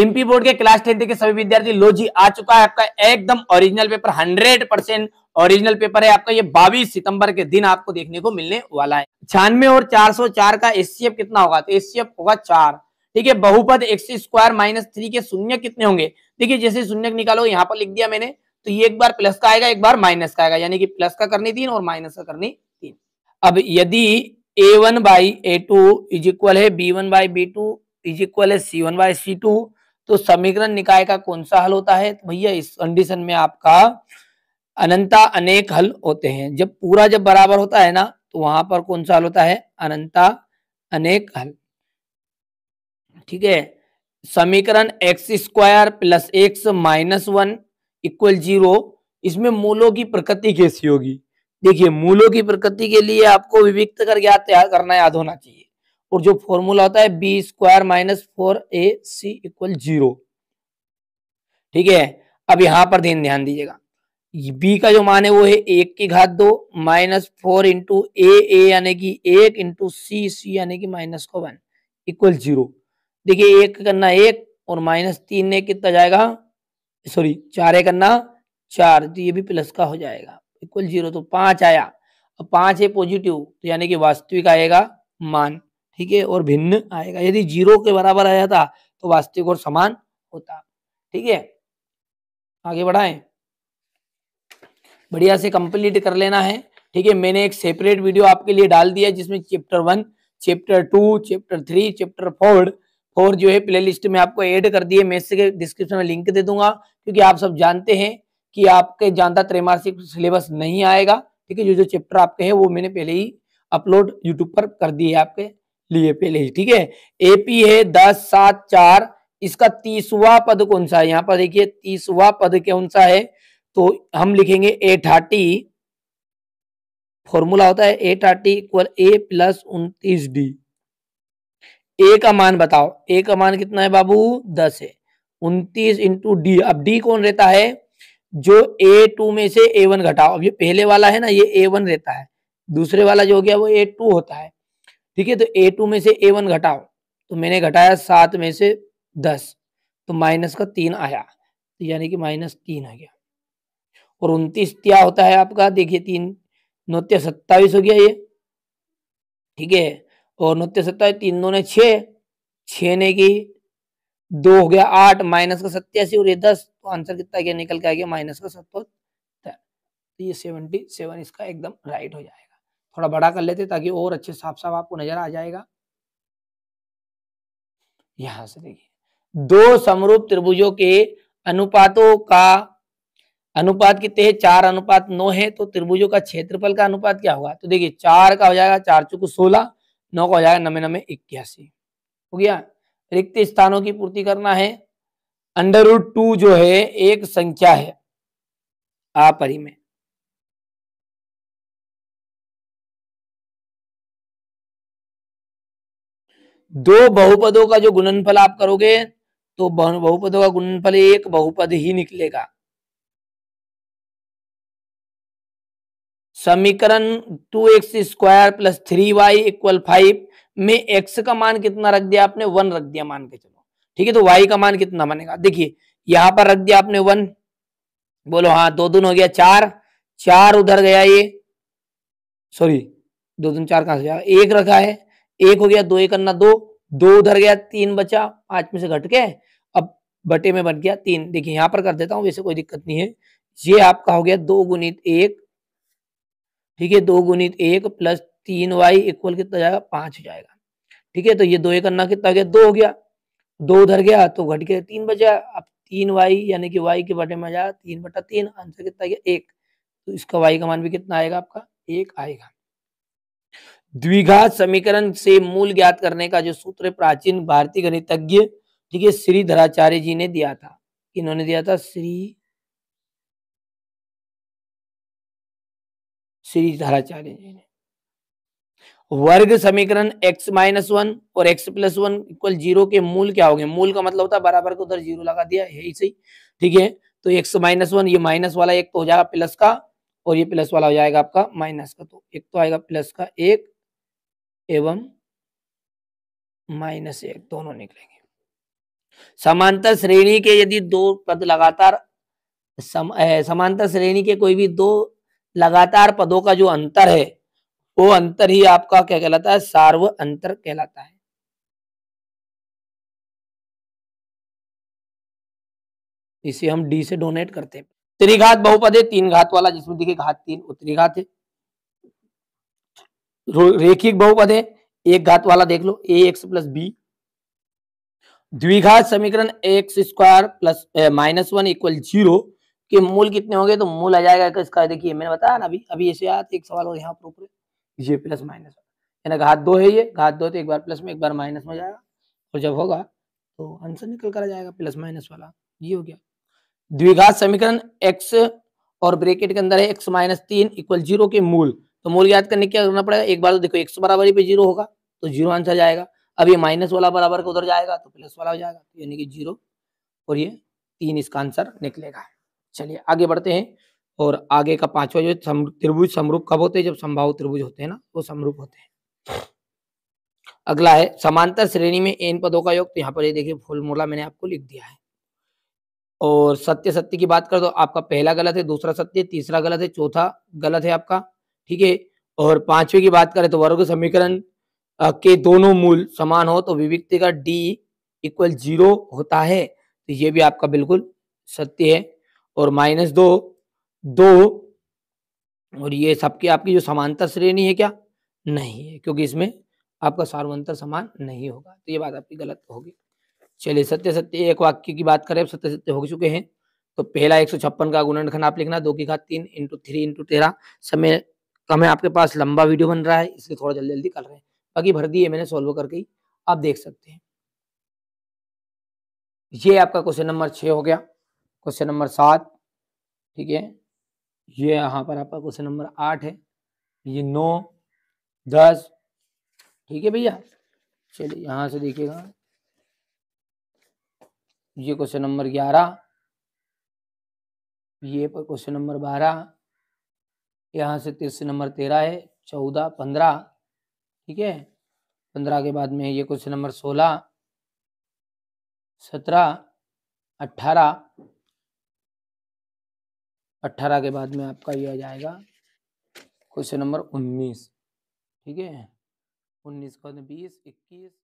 MP board के class tenth के सभी विद्यार्थी लो जी आ चुका है आपका एकदम original paper hundred percent original paper है आपका ये 22 सितंबर के दिन आपको देखने को मिलने वाला है छियानवे और 404 का एफ कितना होगा तो एससीएफ होगा चार ठीक है बहुपद एक्स स्क्वायर माइनस थ्री के शून्य कितने होंगे देखिए जैसे शून्य निकालो यहाँ पर लिख दिया मैंने तो ये एक बार प्लस का आएगा एक बार माइनस का आएगा यानी कि प्लस का करनी तीन और माइनस का करनी तीन अब यदि a one by a two is equal है b one by b two is equal है c one by c two तो समीकरण निकाय का कौन सा हल होता है तो भैया इस कंडीशन में आपका अनंता अनेक हल होते हैं जब पूरा जब बराबर होता है ना तो वहां पर कौन सा हल होता है अनंता अनेक हल ठीक है समीकरण x square plus x minus one equal zero इसमें मूलों की प्रकृति कैसी होगी देखिए मूलों की प्रकृति के लिए आपको विविक्त कर तैयार करना याद होना चाहिए और जो फॉर्मूला होता है b square minus four a c equal zero ठीक है अब यहां पर ध्यान ध्यान दीजिएगा बी का जो मान है वो है एक की घात दो minus four into a a यानी कि एक इंटू सी सी यानी कि माइनस को वन इक्वल जीरो देखिए एक करना एक और माइनस तीन ने कितना जाएगा सॉरी चार करना चार तो ये भी प्लस का हो जाएगा इक्वल जीरो तो पांच आया अब पांच है पॉजिटिव तो यानी कि वास्तविक आएगा मान ठीक है और भिन्न आएगा यदि जीरो के बराबर आया था तो वास्तविक और समान होता ठीक है आगे बढ़ाए बढ़िया से कंप्लीट कर लेना है ठीक है मैंने एक सेपरेट वीडियो आपके लिए डाल दिया जिसमें chapter one chapter two chapter three chapter four four जो है प्लेलिस्ट में आपको ऐड कर दिए मैं इसके डिस्क्रिप्शन में लिंक दे दूंगा क्योंकि आप सब जानते हैं कि आपके जानता त्रैमासिक सिलेबस नहीं आएगा ठीक है जो जो चैप्टर आपके हैं वो मैंने पहले ही अपलोड यूट्यूब पर कर दिए है आपके लिए पहले ही ठीक है एपी है दस सात चार इसका तीसवा पद कौन सा है यहाँ पर देखिए तीसवा पद कौन सा है तो हम लिखेंगे ए थर्टी फॉर्मूला होता है a thirty equal a plus उन्तीस डी ए का मान बताओ ए का मान कितना है बाबू दस है उनतीस इंटू डी अब डी कौन रहता है जो ए टू में से ए वन घटाओ अब ये पहले वाला है ना ये ए वन रहता है दूसरे वाला जो हो गया वो ए टू होता है ठीक है तो ए टू में से ए वन घटाओ तो मैंने घटाया सात में से दस तो माइनस का तीन आया तो यानी कि माइनस तीन आ गया और उनतीस क्या होता है आपका देखिए तीन नौत्य सत्ताईस हो गया ये ठीक है और नौत्य सत्ताईस तीन दो ने छ छ ने की दो हो गया आठ माइनस का सत्यासी और ये दस तो आंसर कितना गया निकल के आ गया माइनस का सत्तर तो ये सेवनटी सेवन इसका एकदम राइट हो जाएगा थोड़ा बड़ा कर लेते ताकि और अच्छे साफ साफ आपको नजर आ जाएगा यहां से देखिए दो समरूप त्रिभुजों के अनुपातों का अनुपात कितने हैं चार अनुपात नौ है तो त्रिभुजों का क्षेत्रफल का अनुपात क्या होगा तो देखिए चार का हो जाएगा चार चुकू सोलह नौ का हो जाएगा नमे नमे इक्यासी हो गया रिक्त स्थानों की पूर्ति करना है अंडर रूट टू जो है एक संख्या है आपरी में दो बहुपदों का जो गुणनफल आप करोगे तो बहुपदों का गुणनफल एक बहुपद ही निकलेगा समीकरण two x square plus three y equal five में एक्स का मान कितना रख दिया आपने वन रख दिया मान के चलो ठीक है तो वाई का मान कितना बनेगा देखिए यहां पर रख दिया आपने वन बोलो हाँ दो दून हो गया चार चार उधर गया ये सॉरी दो दून चार कहां से एक रखा है एक हो गया दो एक अन्ना दो दो उधर गया तीन बचा पांच में से घट के अब बटे में बन गया तीन देखिए यहां पर कर देता हूं वैसे कोई दिक्कत नहीं है ये आपका हो गया दो गुणित एक ठीक है दो गुणित एक प्लस तीन वाई इक्वल कितना जाएगा पांच हो जाएगा ठीक है तो ये दो एक अन्ना कितना हो गया दो हो गया दो उधर गया तो घट के तीन बचा अब तीन वाई यानी कि वाई के बटे में जाएगा तीन बटा तीन आंसर कितना गया एक तो इसका वाई का मान भी कितना आएगा आपका एक आएगा द्विघात समीकरण से मूल ज्ञात करने का जो सूत्र प्राचीन भारतीय गणितज्ञ ठीक है श्री धराचार्य जी ने दिया था इन्होंने दिया था श्री श्री धराचार्य जी ने वर्ग समीकरण x माइनस वन और x plus one equal zero के मूल क्या हो गए मूल का मतलब होता है बराबर को उधर जीरो लगा दिया है ही सही ठीक है तो x माइनस वन ये माइनस वाला एक तो हो जाएगा प्लस का और ये प्लस वाला हो जाएगा आपका माइनस का तो एक तो आएगा प्लस का एक एवं माइनस एक दोनों निकलेंगे समांतर श्रेणी के यदि दो पद लगातार सम, समांतर श्रेणी के कोई भी दो लगातार पदों का जो अंतर है वो अंतर ही आपका क्या कहलाता है सार्व अंतर कहलाता है इसे हम डी से डोनेट करते हैं त्रिघात बहुपद है तीन घात वाला जिसमें देखिए घात तीन उत्तरी घात है रेखी बहुपद है एक घात वाला देख लो ए एक्स प्लस बी द्विघात समीकरण x square plus minus one equal zero के मूल कितने होंगे तो मूल आ जाएगा इसका देखिए मैंने बताया ना अभी अभी ऐसे आते एक सवाल और यहाँ प्रोपर ये प्लस माइनस यानी घात दो है ये घात दो तो एक बार प्लस में एक बार माइनस में जाएगा और जब होगा तो आंसर निकल कर आ जाएगा प्लस माइनस वाला ये हो गया द्विघात समीकरण एक्स और ब्रेकेट के अंदर है एक्स माइनस तीन इक्वल जीरो के मूल तो मूल याद करने क्या करना पड़ेगा एक बार तो देखो एक्स बराबर पे जीरो होगा तो जीरो आंसर जाएगा अब ये माइनस वाला बराबर का उधर जाएगा तो प्लस वाला हो जाएगा तो यानी कि जीरो और ये तीन इसका आंसर निकलेगा चलिए आगे बढ़ते हैं और आगे का पांचवा जो त्रिभुज समरूप कब होते हैं जब संभाव त्रिभुज होते हैं ना वो समरूप होते हैं अगला है समांतर श्रेणी में एन पदों का योग तो यहाँ पर ये देखिए मोला मैंने आपको लिख दिया है और सत्य सत्य की बात कर दो आपका पहला गलत है दूसरा सत्य तीसरा गलत है चौथा गलत है आपका ठीक है और पांचवे की बात करें तो वर्ग समीकरण के दोनों मूल समान हो तो विविधता का डी इक्वल जीरो होता है तो ये भी आपका बिल्कुल सत्य है और माइनस दो दो और ये सबकी आपकी जो समांतर श्रेणी है क्या नहीं है क्योंकि इसमें आपका सार्वंतर समान नहीं होगा तो ये बात आपकी गलत होगी चलिए सत्य सत्य एक वाक्य की बात करें सत्य सत्य हो चुके हैं तो पहला एक सौ छप्पन का गुणनखंड आप लिखना दो की घात तीन इंटू थ्री इंटू तेरह समय कम तो है आपके पास लंबा वीडियो बन रहा है इसलिए थोड़ा जल्दी जल्दी कर रहे हैं बाकी भर दिए मैंने सॉल्व करके ही आप देख सकते हैं ये आपका क्वेश्चन नंबर छः हो गया क्वेश्चन नंबर सात ठीक है ये यहाँ पर आपका क्वेश्चन नंबर आठ है ये नौ दस ठीक है भैया चलिए यहाँ से देखिएगा ये क्वेश्चन नंबर ग्यारह ये पर क्वेश्चन नंबर बारह यहाँ से तीसरे नंबर तेरह है चौदह पंद्रह ठीक है पंद्रह के बाद में ये क्वेश्चन नंबर सोलह सत्रह अट्ठारह अट्ठारह के बाद में आपका ये आ जाएगा क्वेश्चन नंबर उन्नीस ठीक है उन्नीस में बीस इक्कीस